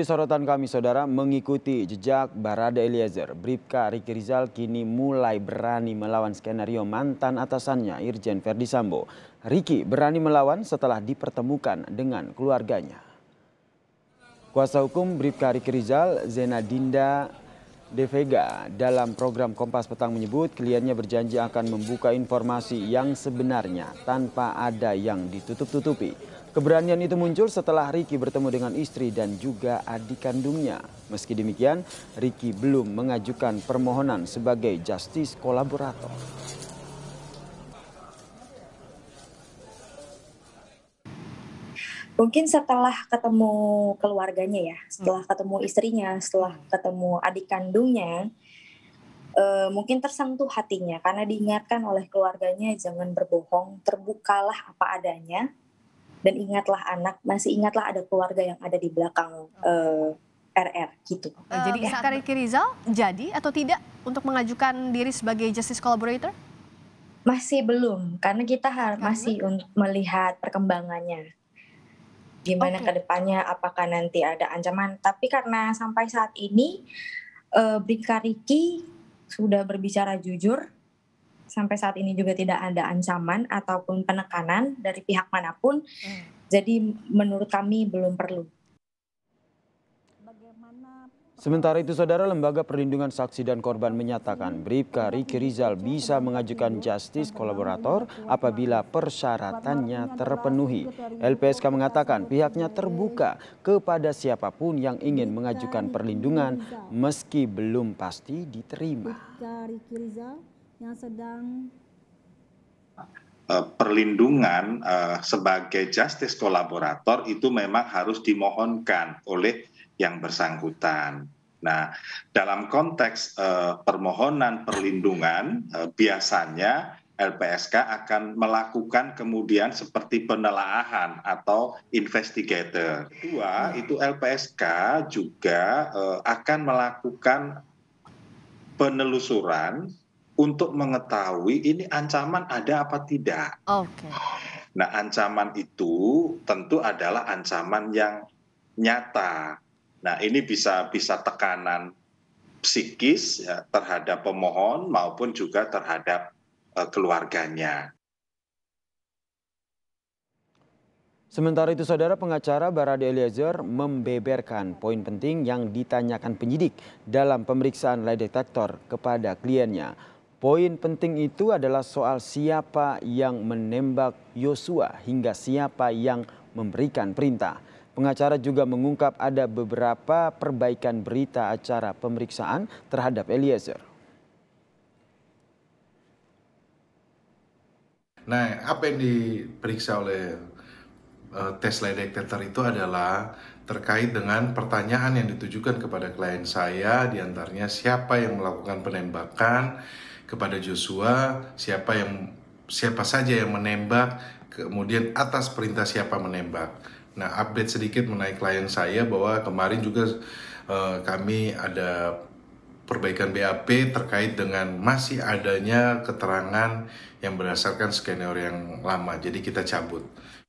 Jadi sorotan kami saudara mengikuti jejak Barada Eliezer, Bribka Riki Rizal kini mulai berani melawan skenario mantan atasannya Irjen Verdi Sambo. Riki berani melawan setelah dipertemukan dengan keluarganya. Kuasa hukum Bribka Riki Rizal, Zenadinda Devega dalam program Kompas Petang menyebut kliennya berjanji akan membuka informasi yang sebenarnya tanpa ada yang ditutup-tutupi. Keberanian itu muncul setelah Ricky bertemu dengan istri dan juga adik kandungnya. Meski demikian, Ricky belum mengajukan permohonan sebagai justice kolaborator. Mungkin setelah ketemu keluarganya ya, setelah ketemu istrinya, setelah ketemu adik kandungnya, e, mungkin tersentuh hatinya karena diingatkan oleh keluarganya jangan berbohong, terbukalah apa adanya dan ingatlah anak masih ingatlah ada keluarga yang ada di belakang uh, oh. eh, RR gitu. Uh, jadi Ihtar Riki Rizal jadi atau tidak untuk mengajukan diri sebagai justice collaborator? Masih belum karena kita harus masih melihat perkembangannya gimana okay. kedepannya apakah nanti ada ancaman tapi karena sampai saat ini uh, eh, Brika Riki sudah berbicara jujur sampai saat ini juga tidak ada ancaman ataupun penekanan dari pihak manapun. Hmm. Jadi menurut kami belum perlu. Sementara itu, Saudara Lembaga Perlindungan Saksi dan Korban menyatakan hmm. Bribka Riki Rizal bisa mengajukan justice kolaborator apabila persyaratannya terpenuhi. LPSK mengatakan pihaknya terbuka kepada siapapun yang ingin mengajukan perlindungan meski belum pasti diterima yang sedang eh, perlindungan uh, sebagai justice kolaborator itu memang harus dimohonkan oleh yang bersangkutan. Nah, dalam konteks uh, permohonan perlindungan uh, biasanya LPSK akan melakukan kemudian seperti penelaahan atau investigator. Kedua, ya. itu LPSK juga uh, akan melakukan penelusuran untuk mengetahui ini ancaman ada apa tidak. Oke. Okay. Nah, ancaman itu tentu adalah ancaman yang nyata. Nah, ini bisa bisa tekanan psikis ya, terhadap pemohon maupun juga terhadap uh, keluarganya. Sementara itu saudara pengacara Barada Eliezer membeberkan poin penting yang ditanyakan penyidik dalam pemeriksaan lie detektor kepada kliennya. Poin penting itu adalah soal siapa yang menembak Yosua hingga siapa yang memberikan perintah. Pengacara juga mengungkap ada beberapa perbaikan berita acara pemeriksaan terhadap Eliezer. Nah, apa yang diperiksa oleh uh, tes lie detector itu adalah terkait dengan pertanyaan yang ditujukan kepada klien saya, diantaranya siapa yang melakukan penembakan, kepada Joshua siapa yang siapa saja yang menembak kemudian atas perintah siapa menembak. Nah, update sedikit mengenai klien saya bahwa kemarin juga uh, kami ada perbaikan BAP terkait dengan masih adanya keterangan yang berdasarkan skenario yang lama. Jadi kita cabut.